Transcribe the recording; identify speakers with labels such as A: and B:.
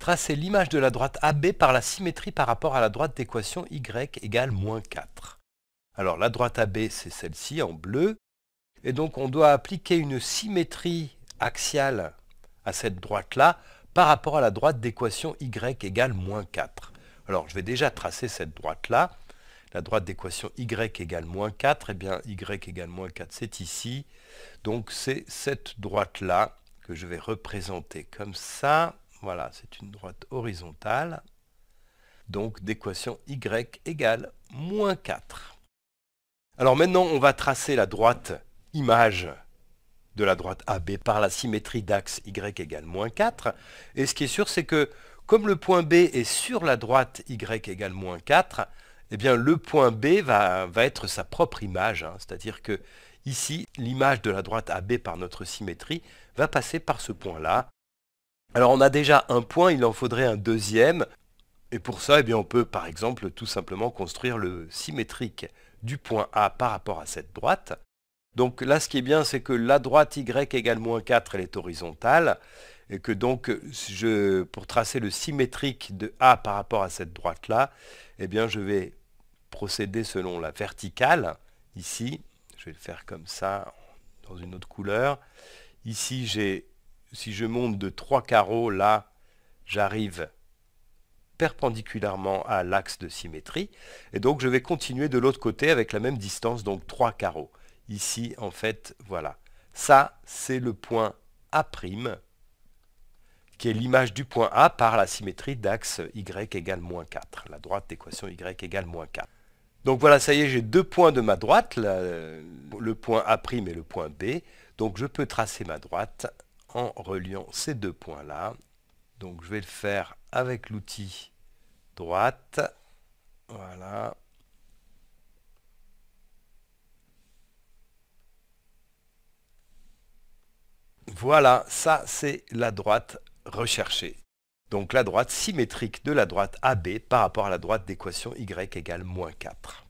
A: Tracer l'image de la droite AB par la symétrie par rapport à la droite d'équation Y égale moins 4. Alors la droite AB, c'est celle-ci en bleu. Et donc on doit appliquer une symétrie axiale à cette droite-là par rapport à la droite d'équation Y égale moins 4. Alors je vais déjà tracer cette droite-là. La droite d'équation Y égale moins 4, et eh bien Y égale moins 4, c'est ici. Donc c'est cette droite-là que je vais représenter comme ça. Voilà, c'est une droite horizontale. Donc d'équation y égale moins 4. Alors maintenant, on va tracer la droite image de la droite AB par la symétrie d'axe y égale moins 4. Et ce qui est sûr, c'est que comme le point B est sur la droite y égale moins 4, eh bien le point B va, être sa propre image. Hein. C'est-à-dire que ici, l'image de la droite AB par notre symétrie va passer par ce point-là. Alors on a déjà un point, il en faudrait un deuxième. Et pour ça, eh bien, on peut par exemple tout simplement construire le symétrique du point A par rapport à cette droite. Donc là, ce qui est bien, c'est que la droite Y égale moins 4, elle est horizontale. Et que donc, je, pour tracer le symétrique de A par rapport à cette droite-là, eh bien, je vais procéder selon la verticale. Ici, je vais le faire comme ça, dans une autre couleur. Ici, j'ai si je monte de 3 carreaux là, j'arrive perpendiculairement à l'axe de symétrie. Et donc je vais continuer de l'autre côté avec la même distance, donc 3 carreaux. Ici, en fait, voilà. Ça, c'est le point A', qui est l'image du point A par la symétrie d'axe Y égale moins 4. La droite d'équation Y égale moins 4. Donc voilà, ça y est, j'ai deux points de ma droite, le point A' et le point B. Donc je peux tracer ma droite en reliant ces deux points-là. Donc je vais le faire avec l'outil droite. Voilà. Voilà, ça c'est la droite recherchée. Donc la droite symétrique de la droite AB par rapport à la droite d'équation Y égale moins 4.